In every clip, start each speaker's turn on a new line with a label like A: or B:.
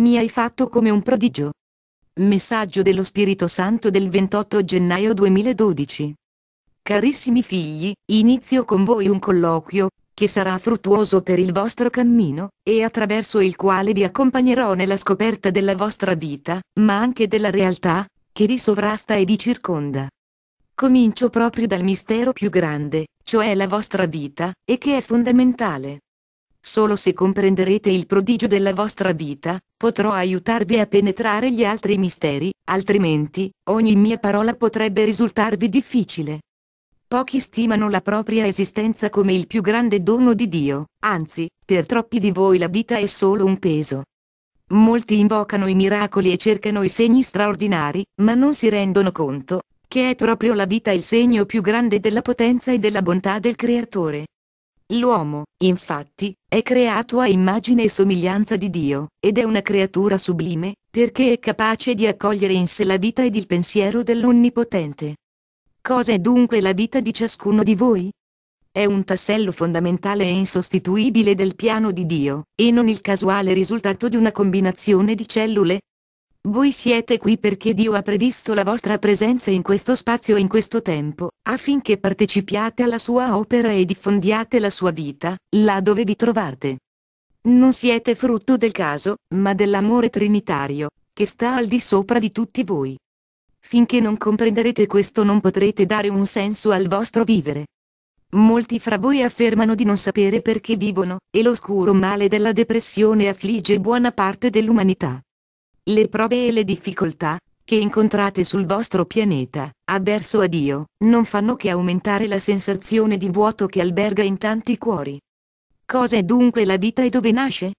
A: Mi hai fatto come un prodigio. Messaggio dello Spirito Santo del 28 gennaio 2012. Carissimi figli, inizio con voi un colloquio, che sarà fruttuoso per il vostro cammino, e attraverso il quale vi accompagnerò nella scoperta della vostra vita, ma anche della realtà, che vi sovrasta e vi circonda. Comincio proprio dal mistero più grande, cioè la vostra vita, e che è fondamentale. Solo se comprenderete il prodigio della vostra vita, potrò aiutarvi a penetrare gli altri misteri, altrimenti, ogni mia parola potrebbe risultarvi difficile. Pochi stimano la propria esistenza come il più grande dono di Dio, anzi, per troppi di voi la vita è solo un peso. Molti invocano i miracoli e cercano i segni straordinari, ma non si rendono conto che è proprio la vita il segno più grande della potenza e della bontà del Creatore. L'uomo, infatti, è creato a immagine e somiglianza di Dio, ed è una creatura sublime, perché è capace di accogliere in sé la vita ed il pensiero dell'Onnipotente. Cosa è dunque la vita di ciascuno di voi? È un tassello fondamentale e insostituibile del piano di Dio, e non il casuale risultato di una combinazione di cellule, voi siete qui perché Dio ha previsto la vostra presenza in questo spazio e in questo tempo, affinché partecipiate alla sua opera e diffondiate la sua vita, là dove vi trovate. Non siete frutto del caso, ma dell'amore trinitario, che sta al di sopra di tutti voi. Finché non comprenderete questo non potrete dare un senso al vostro vivere. Molti fra voi affermano di non sapere perché vivono, e l'oscuro male della depressione affligge buona parte dell'umanità le prove e le difficoltà che incontrate sul vostro pianeta, avverso a Dio, non fanno che aumentare la sensazione di vuoto che alberga in tanti cuori. Cosa è dunque la vita e dove nasce?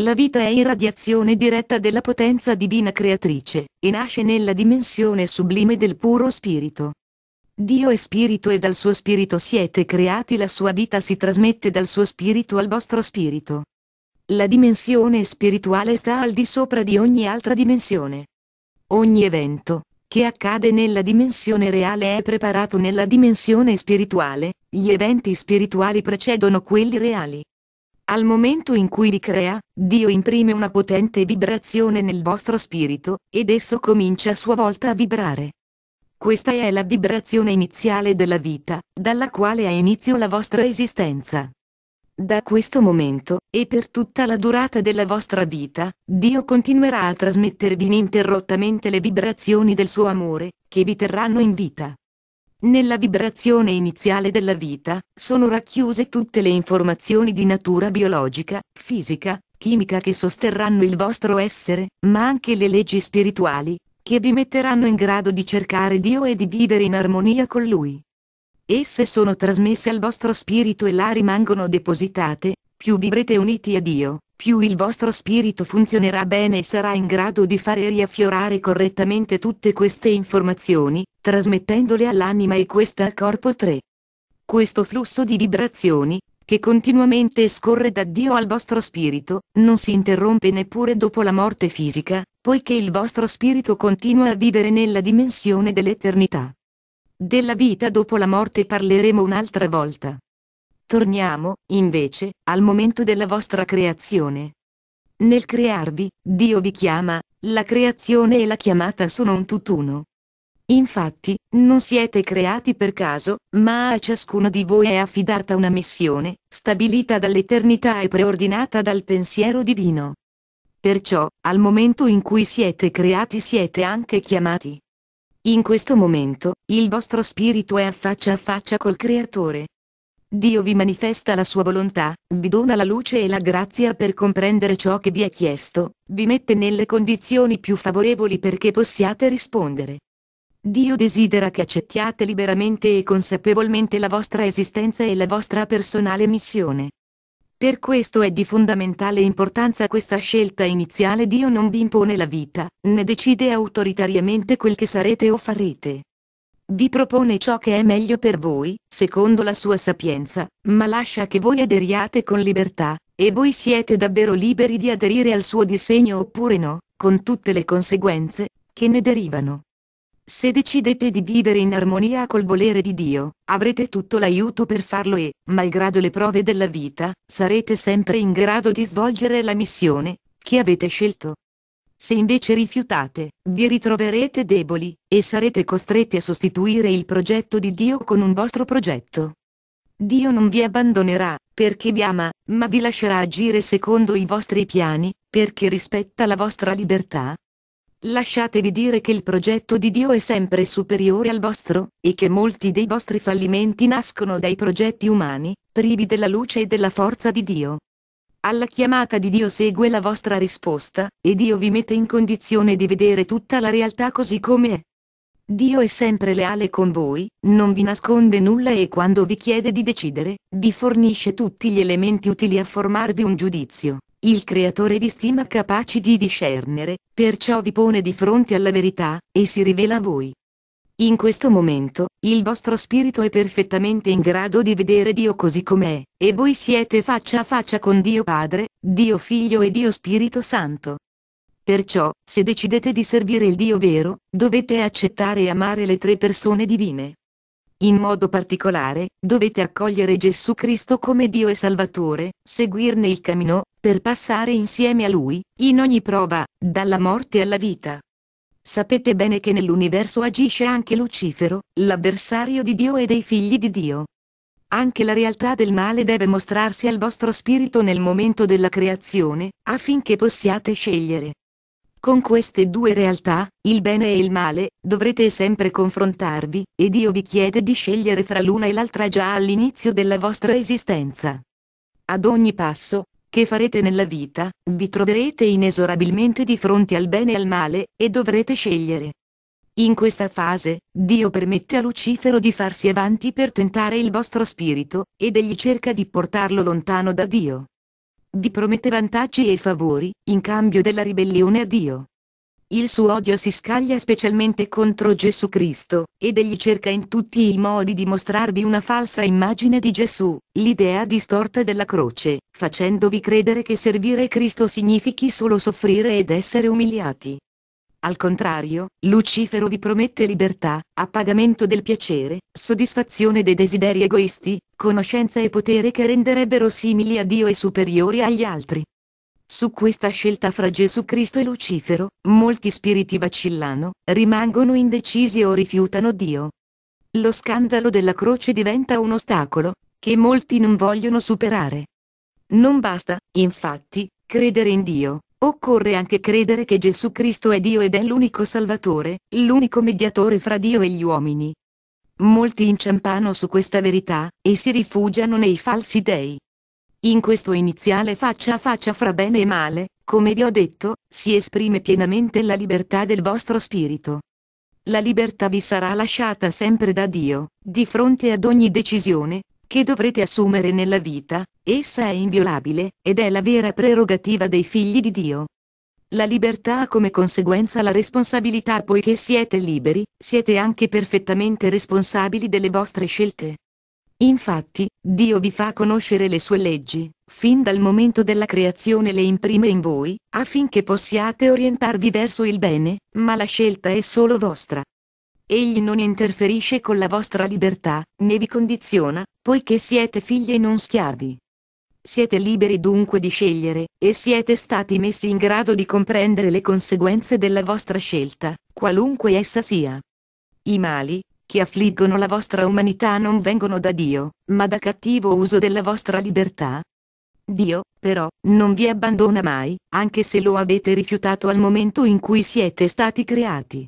A: La vita è irradiazione diretta della potenza divina creatrice, e nasce nella dimensione sublime del puro spirito. Dio è spirito e dal suo spirito siete creati la sua vita si trasmette dal suo spirito al vostro spirito. La dimensione spirituale sta al di sopra di ogni altra dimensione. Ogni evento che accade nella dimensione reale è preparato nella dimensione spirituale, gli eventi spirituali precedono quelli reali. Al momento in cui vi crea, Dio imprime una potente vibrazione nel vostro spirito, ed esso comincia a sua volta a vibrare. Questa è la vibrazione iniziale della vita, dalla quale ha inizio la vostra esistenza. Da questo momento, e per tutta la durata della vostra vita, Dio continuerà a trasmettervi ininterrottamente le vibrazioni del suo amore, che vi terranno in vita. Nella vibrazione iniziale della vita, sono racchiuse tutte le informazioni di natura biologica, fisica, chimica che sosterranno il vostro essere, ma anche le leggi spirituali, che vi metteranno in grado di cercare Dio e di vivere in armonia con Lui. Esse sono trasmesse al vostro spirito e là rimangono depositate, più vivrete uniti a Dio, più il vostro spirito funzionerà bene e sarà in grado di fare riaffiorare correttamente tutte queste informazioni, trasmettendole all'anima e questa al corpo 3. Questo flusso di vibrazioni, che continuamente scorre da Dio al vostro spirito, non si interrompe neppure dopo la morte fisica, poiché il vostro spirito continua a vivere nella dimensione dell'eternità. Della vita dopo la morte parleremo un'altra volta. Torniamo, invece, al momento della vostra creazione. Nel crearvi, Dio vi chiama, la creazione e la chiamata sono un tutt'uno. Infatti, non siete creati per caso, ma a ciascuno di voi è affidata una missione, stabilita dall'eternità e preordinata dal pensiero divino. Perciò, al momento in cui siete creati siete anche chiamati. In questo momento, il vostro spirito è a faccia a faccia col Creatore. Dio vi manifesta la sua volontà, vi dona la luce e la grazia per comprendere ciò che vi è chiesto, vi mette nelle condizioni più favorevoli perché possiate rispondere. Dio desidera che accettiate liberamente e consapevolmente la vostra esistenza e la vostra personale missione. Per questo è di fondamentale importanza questa scelta iniziale Dio non vi impone la vita, ne decide autoritariamente quel che sarete o farete. Vi propone ciò che è meglio per voi, secondo la sua sapienza, ma lascia che voi aderiate con libertà, e voi siete davvero liberi di aderire al suo disegno oppure no, con tutte le conseguenze, che ne derivano. Se decidete di vivere in armonia col volere di Dio, avrete tutto l'aiuto per farlo e, malgrado le prove della vita, sarete sempre in grado di svolgere la missione che avete scelto. Se invece rifiutate, vi ritroverete deboli, e sarete costretti a sostituire il progetto di Dio con un vostro progetto. Dio non vi abbandonerà, perché vi ama, ma vi lascerà agire secondo i vostri piani, perché rispetta la vostra libertà, Lasciatevi dire che il progetto di Dio è sempre superiore al vostro, e che molti dei vostri fallimenti nascono dai progetti umani, privi della luce e della forza di Dio. Alla chiamata di Dio segue la vostra risposta, e Dio vi mette in condizione di vedere tutta la realtà così come è. Dio è sempre leale con voi, non vi nasconde nulla e quando vi chiede di decidere, vi fornisce tutti gli elementi utili a formarvi un giudizio il creatore vi stima capaci di discernere, perciò vi pone di fronte alla verità, e si rivela a voi. In questo momento, il vostro spirito è perfettamente in grado di vedere Dio così com'è, e voi siete faccia a faccia con Dio Padre, Dio Figlio e Dio Spirito Santo. Perciò, se decidete di servire il Dio vero, dovete accettare e amare le tre persone divine. In modo particolare, dovete accogliere Gesù Cristo come Dio e Salvatore, seguirne il cammino, per passare insieme a Lui, in ogni prova, dalla morte alla vita. Sapete bene che nell'universo agisce anche Lucifero, l'avversario di Dio e dei figli di Dio. Anche la realtà del male deve mostrarsi al vostro spirito nel momento della creazione, affinché possiate scegliere. Con queste due realtà, il bene e il male, dovrete sempre confrontarvi, e Dio vi chiede di scegliere fra l'una e l'altra già all'inizio della vostra esistenza. Ad ogni passo, che farete nella vita, vi troverete inesorabilmente di fronte al bene e al male, e dovrete scegliere. In questa fase, Dio permette a Lucifero di farsi avanti per tentare il vostro spirito, ed egli cerca di portarlo lontano da Dio vi promette vantaggi e favori, in cambio della ribellione a Dio. Il suo odio si scaglia specialmente contro Gesù Cristo, ed egli cerca in tutti i modi di mostrarvi una falsa immagine di Gesù, l'idea distorta della croce, facendovi credere che servire Cristo significhi solo soffrire ed essere umiliati. Al contrario, Lucifero vi promette libertà, appagamento del piacere, soddisfazione dei desideri egoisti, conoscenza e potere che renderebbero simili a Dio e superiori agli altri. Su questa scelta fra Gesù Cristo e Lucifero, molti spiriti vacillano, rimangono indecisi o rifiutano Dio. Lo scandalo della croce diventa un ostacolo, che molti non vogliono superare. Non basta, infatti, credere in Dio, occorre anche credere che Gesù Cristo è Dio ed è l'unico Salvatore, l'unico mediatore fra Dio e gli uomini, Molti inciampano su questa verità, e si rifugiano nei falsi dei. In questo iniziale faccia a faccia fra bene e male, come vi ho detto, si esprime pienamente la libertà del vostro spirito. La libertà vi sarà lasciata sempre da Dio, di fronte ad ogni decisione, che dovrete assumere nella vita, essa è inviolabile, ed è la vera prerogativa dei figli di Dio. La libertà ha come conseguenza la responsabilità poiché siete liberi, siete anche perfettamente responsabili delle vostre scelte. Infatti, Dio vi fa conoscere le sue leggi, fin dal momento della creazione le imprime in voi, affinché possiate orientarvi verso il bene, ma la scelta è solo vostra. Egli non interferisce con la vostra libertà, né vi condiziona, poiché siete figli e non schiavi. Siete liberi dunque di scegliere, e siete stati messi in grado di comprendere le conseguenze della vostra scelta, qualunque essa sia. I mali, che affliggono la vostra umanità non vengono da Dio, ma da cattivo uso della vostra libertà. Dio, però, non vi abbandona mai, anche se lo avete rifiutato al momento in cui siete stati creati.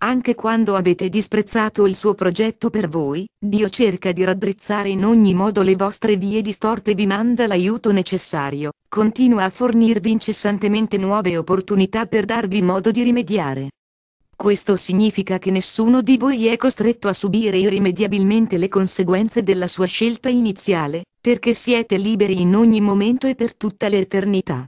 A: Anche quando avete disprezzato il suo progetto per voi, Dio cerca di raddrizzare in ogni modo le vostre vie distorte e vi manda l'aiuto necessario, continua a fornirvi incessantemente nuove opportunità per darvi modo di rimediare. Questo significa che nessuno di voi è costretto a subire irrimediabilmente le conseguenze della sua scelta iniziale, perché siete liberi in ogni momento e per tutta l'eternità.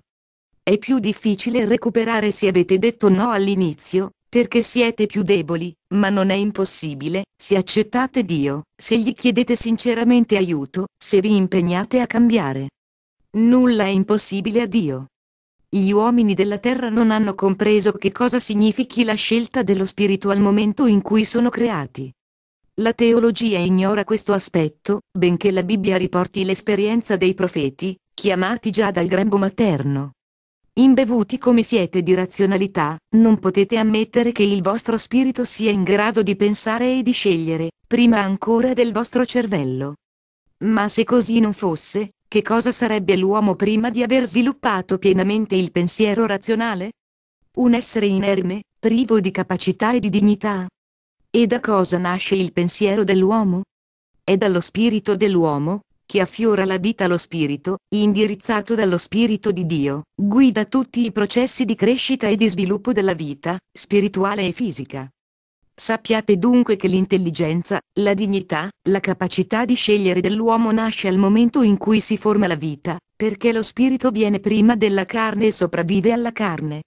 A: È più difficile recuperare se avete detto no all'inizio, perché siete più deboli, ma non è impossibile, se accettate Dio, se gli chiedete sinceramente aiuto, se vi impegnate a cambiare. Nulla è impossibile a Dio. Gli uomini della terra non hanno compreso che cosa significhi la scelta dello spirito al momento in cui sono creati. La teologia ignora questo aspetto, benché la Bibbia riporti l'esperienza dei profeti, chiamati già dal grembo materno. Imbevuti come siete di razionalità, non potete ammettere che il vostro spirito sia in grado di pensare e di scegliere, prima ancora del vostro cervello. Ma se così non fosse, che cosa sarebbe l'uomo prima di aver sviluppato pienamente il pensiero razionale? Un essere inerme, privo di capacità e di dignità. E da cosa nasce il pensiero dell'uomo? È dallo spirito dell'uomo, che affiora la vita lo spirito, indirizzato dallo spirito di Dio, guida tutti i processi di crescita e di sviluppo della vita, spirituale e fisica. Sappiate dunque che l'intelligenza, la dignità, la capacità di scegliere dell'uomo nasce al momento in cui si forma la vita, perché lo spirito viene prima della carne e sopravvive alla carne.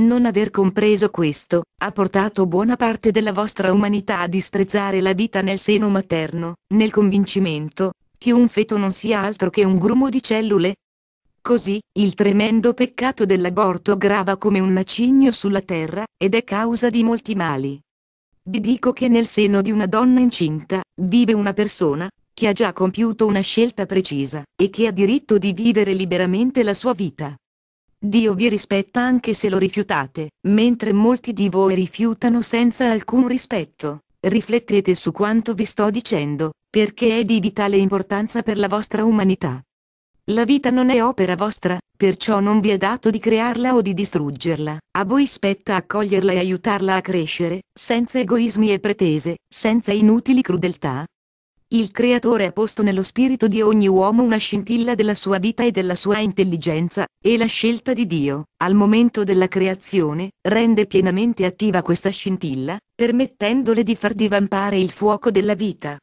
A: Non aver compreso questo, ha portato buona parte della vostra umanità a disprezzare la vita nel seno materno, nel convincimento, che un feto non sia altro che un grumo di cellule? Così, il tremendo peccato dell'aborto grava come un macigno sulla terra, ed è causa di molti mali. Vi dico che nel seno di una donna incinta, vive una persona, che ha già compiuto una scelta precisa, e che ha diritto di vivere liberamente la sua vita. Dio vi rispetta anche se lo rifiutate, mentre molti di voi rifiutano senza alcun rispetto. Riflettete su quanto vi sto dicendo, perché è di vitale importanza per la vostra umanità. La vita non è opera vostra, perciò non vi è dato di crearla o di distruggerla, a voi spetta accoglierla e aiutarla a crescere, senza egoismi e pretese, senza inutili crudeltà. Il Creatore ha posto nello spirito di ogni uomo una scintilla della sua vita e della sua intelligenza, e la scelta di Dio, al momento della creazione, rende pienamente attiva questa scintilla, permettendole di far divampare il fuoco della vita.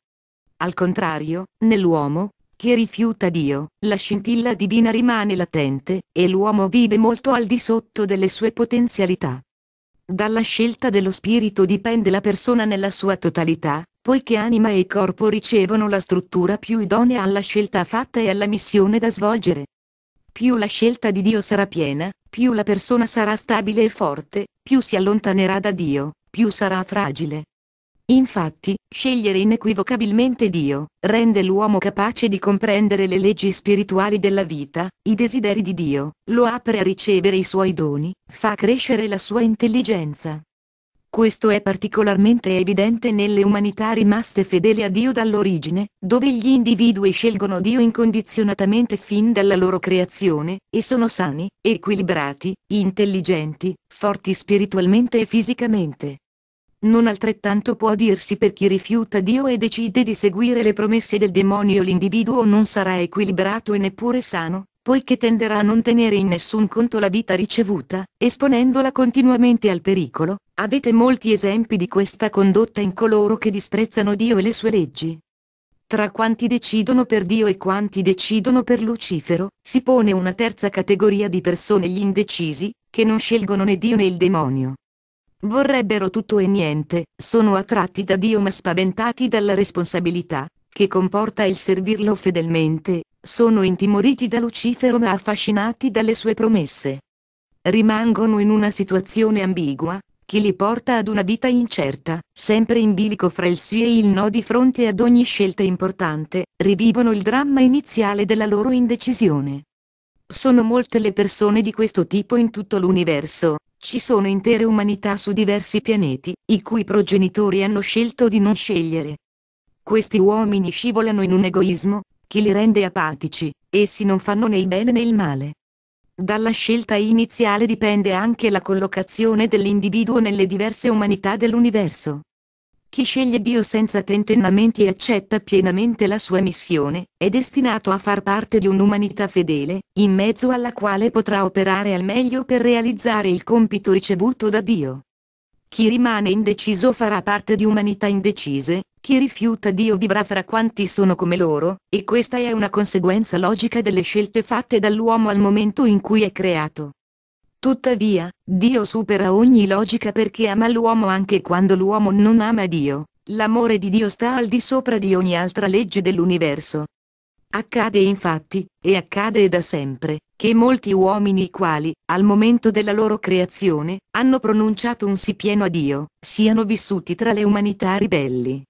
A: Al contrario, nell'uomo, che rifiuta Dio, la scintilla divina rimane latente, e l'uomo vive molto al di sotto delle sue potenzialità. Dalla scelta dello spirito dipende la persona nella sua totalità, poiché anima e corpo ricevono la struttura più idonea alla scelta fatta e alla missione da svolgere. Più la scelta di Dio sarà piena, più la persona sarà stabile e forte, più si allontanerà da Dio, più sarà fragile. Infatti, scegliere inequivocabilmente Dio, rende l'uomo capace di comprendere le leggi spirituali della vita, i desideri di Dio, lo apre a ricevere i suoi doni, fa crescere la sua intelligenza. Questo è particolarmente evidente nelle umanità rimaste fedeli a Dio dall'origine, dove gli individui scelgono Dio incondizionatamente fin dalla loro creazione, e sono sani, equilibrati, intelligenti, forti spiritualmente e fisicamente. Non altrettanto può dirsi per chi rifiuta Dio e decide di seguire le promesse del demonio l'individuo non sarà equilibrato e neppure sano, poiché tenderà a non tenere in nessun conto la vita ricevuta, esponendola continuamente al pericolo. Avete molti esempi di questa condotta in coloro che disprezzano Dio e le sue leggi. Tra quanti decidono per Dio e quanti decidono per Lucifero, si pone una terza categoria di persone gli indecisi, che non scelgono né Dio né il demonio. Vorrebbero tutto e niente, sono attratti da Dio ma spaventati dalla responsabilità, che comporta il servirlo fedelmente, sono intimoriti da Lucifero ma affascinati dalle sue promesse. Rimangono in una situazione ambigua, che li porta ad una vita incerta, sempre in bilico fra il sì e il no di fronte ad ogni scelta importante, rivivono il dramma iniziale della loro indecisione. Sono molte le persone di questo tipo in tutto l'universo. Ci sono intere umanità su diversi pianeti, i cui progenitori hanno scelto di non scegliere. Questi uomini scivolano in un egoismo, che li rende apatici, essi non fanno né il bene né il male. Dalla scelta iniziale dipende anche la collocazione dell'individuo nelle diverse umanità dell'universo. Chi sceglie Dio senza tentennamenti e accetta pienamente la sua missione, è destinato a far parte di un'umanità fedele, in mezzo alla quale potrà operare al meglio per realizzare il compito ricevuto da Dio. Chi rimane indeciso farà parte di umanità indecise, chi rifiuta Dio vivrà fra quanti sono come loro, e questa è una conseguenza logica delle scelte fatte dall'uomo al momento in cui è creato. Tuttavia, Dio supera ogni logica perché ama l'uomo anche quando l'uomo non ama Dio. L'amore di Dio sta al di sopra di ogni altra legge dell'universo. Accade infatti, e accade da sempre, che molti uomini i quali, al momento della loro creazione, hanno pronunciato un sì pieno a Dio, siano vissuti tra le umanità ribelli.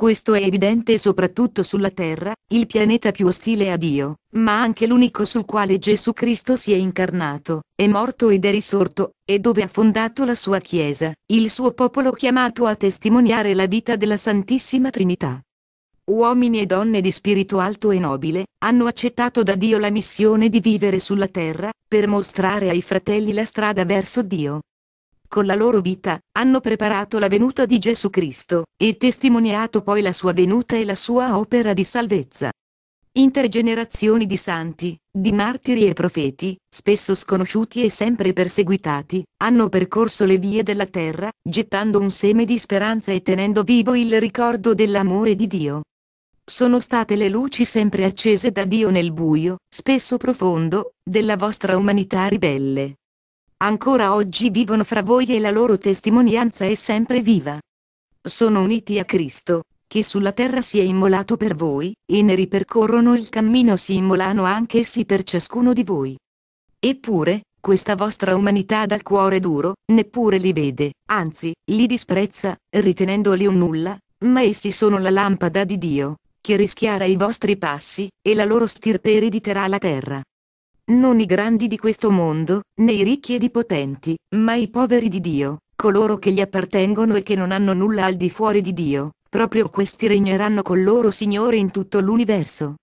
A: Questo è evidente soprattutto sulla Terra, il pianeta più ostile a Dio, ma anche l'unico sul quale Gesù Cristo si è incarnato, è morto ed è risorto, e dove ha fondato la sua Chiesa, il suo popolo chiamato a testimoniare la vita della Santissima Trinità. Uomini e donne di spirito alto e nobile, hanno accettato da Dio la missione di vivere sulla terra, per mostrare ai fratelli la strada verso Dio con la loro vita, hanno preparato la venuta di Gesù Cristo, e testimoniato poi la sua venuta e la sua opera di salvezza. Intergenerazioni di santi, di martiri e profeti, spesso sconosciuti e sempre perseguitati, hanno percorso le vie della terra, gettando un seme di speranza e tenendo vivo il ricordo dell'amore di Dio. Sono state le luci sempre accese da Dio nel buio, spesso profondo, della vostra umanità ribelle. Ancora oggi vivono fra voi e la loro testimonianza è sempre viva. Sono uniti a Cristo, che sulla terra si è immolato per voi, e ne ripercorrono il cammino si immolano anche essi per ciascuno di voi. Eppure, questa vostra umanità dal cuore duro, neppure li vede, anzi, li disprezza, ritenendoli un nulla, ma essi sono la lampada di Dio, che rischiara i vostri passi, e la loro stirpe erediterà la terra. Non i grandi di questo mondo, né i ricchi ed i potenti, ma i poveri di Dio, coloro che gli appartengono e che non hanno nulla al di fuori di Dio, proprio questi regneranno col loro Signore in tutto l'universo.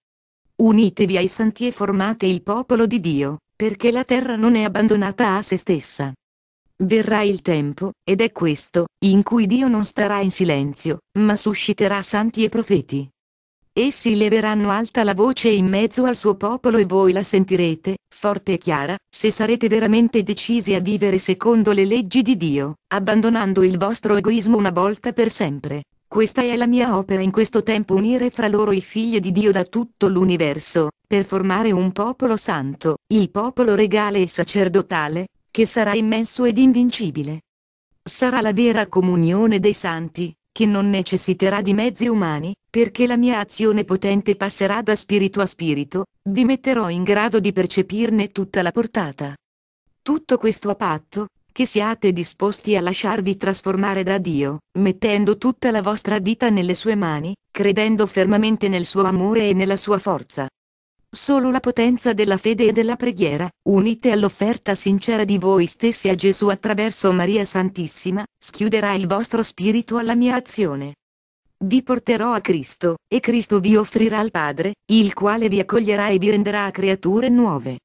A: Unitevi ai santi e formate il popolo di Dio, perché la terra non è abbandonata a se stessa. Verrà il tempo, ed è questo, in cui Dio non starà in silenzio, ma susciterà santi e profeti. Essi leveranno alta la voce in mezzo al suo popolo e voi la sentirete, forte e chiara, se sarete veramente decisi a vivere secondo le leggi di Dio, abbandonando il vostro egoismo una volta per sempre. Questa è la mia opera in questo tempo unire fra loro i figli di Dio da tutto l'universo, per formare un popolo santo, il popolo regale e sacerdotale, che sarà immenso ed invincibile. Sarà la vera comunione dei santi, che non necessiterà di mezzi umani, perché la mia azione potente passerà da spirito a spirito, vi metterò in grado di percepirne tutta la portata. Tutto questo a patto, che siate disposti a lasciarvi trasformare da Dio, mettendo tutta la vostra vita nelle sue mani, credendo fermamente nel suo amore e nella sua forza. Solo la potenza della fede e della preghiera, unite all'offerta sincera di voi stessi a Gesù attraverso Maria Santissima, schiuderà il vostro spirito alla mia azione. Vi porterò a Cristo, e Cristo vi offrirà al Padre, il quale vi accoglierà e vi renderà creature nuove.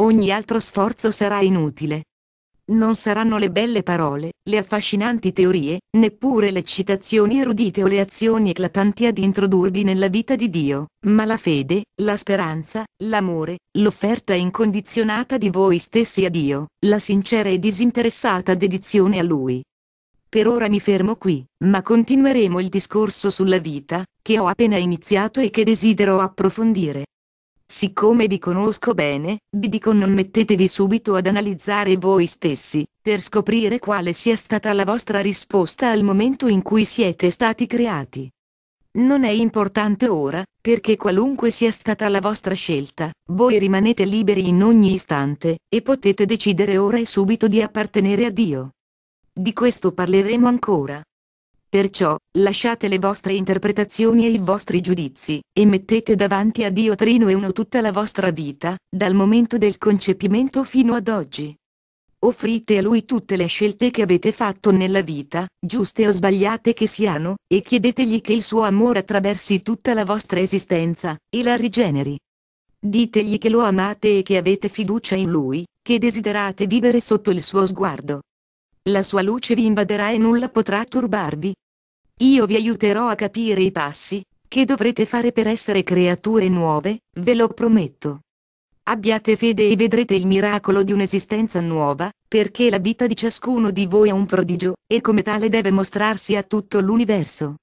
A: Ogni altro sforzo sarà inutile, non saranno le belle parole, le affascinanti teorie, neppure le citazioni erudite o le azioni eclatanti ad introdurvi nella vita di Dio, ma la fede, la speranza, l'amore, l'offerta incondizionata di voi stessi a Dio, la sincera e disinteressata dedizione a Lui. Per ora mi fermo qui, ma continueremo il discorso sulla vita, che ho appena iniziato e che desidero approfondire. Siccome vi conosco bene, vi dico non mettetevi subito ad analizzare voi stessi, per scoprire quale sia stata la vostra risposta al momento in cui siete stati creati. Non è importante ora, perché qualunque sia stata la vostra scelta, voi rimanete liberi in ogni istante, e potete decidere ora e subito di appartenere a Dio. Di questo parleremo ancora, Perciò, lasciate le vostre interpretazioni e i vostri giudizi, e mettete davanti a Dio Trino e Uno tutta la vostra vita, dal momento del concepimento fino ad oggi. Offrite a Lui tutte le scelte che avete fatto nella vita, giuste o sbagliate che siano, e chiedetegli che il suo amore attraversi tutta la vostra esistenza, e la rigeneri. Ditegli che lo amate e che avete fiducia in Lui, che desiderate vivere sotto il suo sguardo. La sua luce vi invaderà e nulla potrà turbarvi, io vi aiuterò a capire i passi che dovrete fare per essere creature nuove, ve lo prometto. Abbiate fede e vedrete il miracolo di un'esistenza nuova, perché la vita di ciascuno di voi è un prodigio, e come tale deve mostrarsi a tutto l'universo.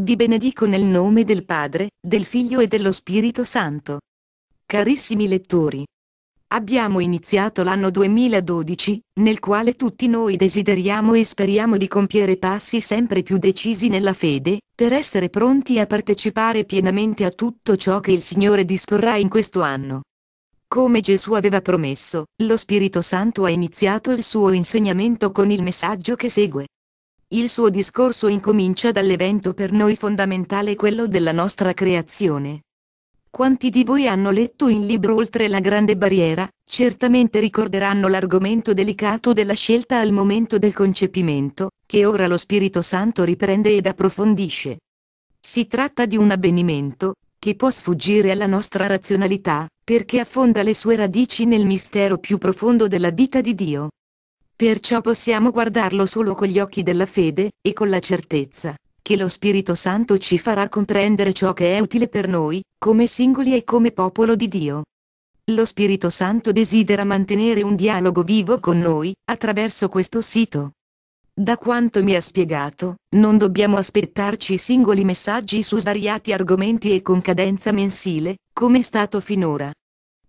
A: Vi benedico nel nome del Padre, del Figlio e dello Spirito Santo. Carissimi lettori, Abbiamo iniziato l'anno 2012, nel quale tutti noi desideriamo e speriamo di compiere passi sempre più decisi nella fede, per essere pronti a partecipare pienamente a tutto ciò che il Signore disporrà in questo anno. Come Gesù aveva promesso, lo Spirito Santo ha iniziato il suo insegnamento con il messaggio che segue. Il suo discorso incomincia dall'evento per noi fondamentale quello della nostra creazione. Quanti di voi hanno letto il libro Oltre la grande barriera, certamente ricorderanno l'argomento delicato della scelta al momento del concepimento, che ora lo Spirito Santo riprende ed approfondisce. Si tratta di un avvenimento, che può sfuggire alla nostra razionalità, perché affonda le sue radici nel mistero più profondo della vita di Dio. Perciò possiamo guardarlo solo con gli occhi della fede, e con la certezza, che lo Spirito Santo ci farà comprendere ciò che è utile per noi, come singoli e come popolo di Dio. Lo Spirito Santo desidera mantenere un dialogo vivo con noi, attraverso questo sito. Da quanto mi ha spiegato, non dobbiamo aspettarci singoli messaggi su svariati argomenti e con cadenza mensile, come è stato finora.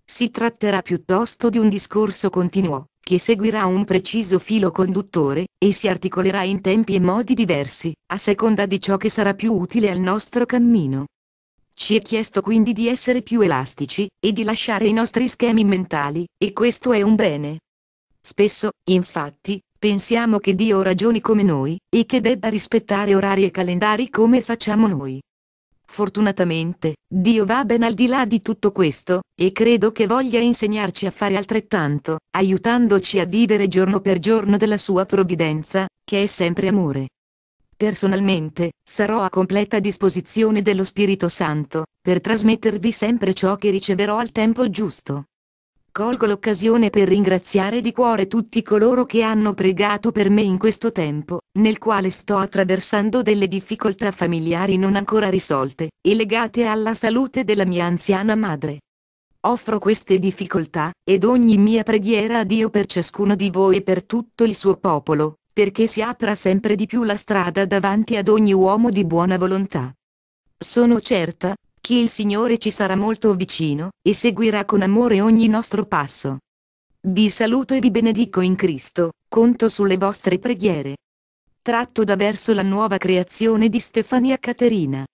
A: Si tratterà piuttosto di un discorso continuo che seguirà un preciso filo conduttore, e si articolerà in tempi e modi diversi, a seconda di ciò che sarà più utile al nostro cammino. Ci è chiesto quindi di essere più elastici, e di lasciare i nostri schemi mentali, e questo è un bene. Spesso, infatti, pensiamo che Dio ragioni come noi, e che debba rispettare orari e calendari come facciamo noi. Fortunatamente, Dio va ben al di là di tutto questo, e credo che voglia insegnarci a fare altrettanto, aiutandoci a vivere giorno per giorno della sua provvidenza, che è sempre amore. Personalmente, sarò a completa disposizione dello Spirito Santo, per trasmettervi sempre ciò che riceverò al tempo giusto. Colgo l'occasione per ringraziare di cuore tutti coloro che hanno pregato per me in questo tempo, nel quale sto attraversando delle difficoltà familiari non ancora risolte, e legate alla salute della mia anziana madre. Offro queste difficoltà, ed ogni mia preghiera a Dio per ciascuno di voi e per tutto il suo popolo, perché si apra sempre di più la strada davanti ad ogni uomo di buona volontà. Sono certa, che il Signore ci sarà molto vicino, e seguirà con amore ogni nostro passo. Vi saluto e vi benedico in Cristo, conto sulle vostre preghiere. Tratto da verso la nuova creazione di Stefania Caterina.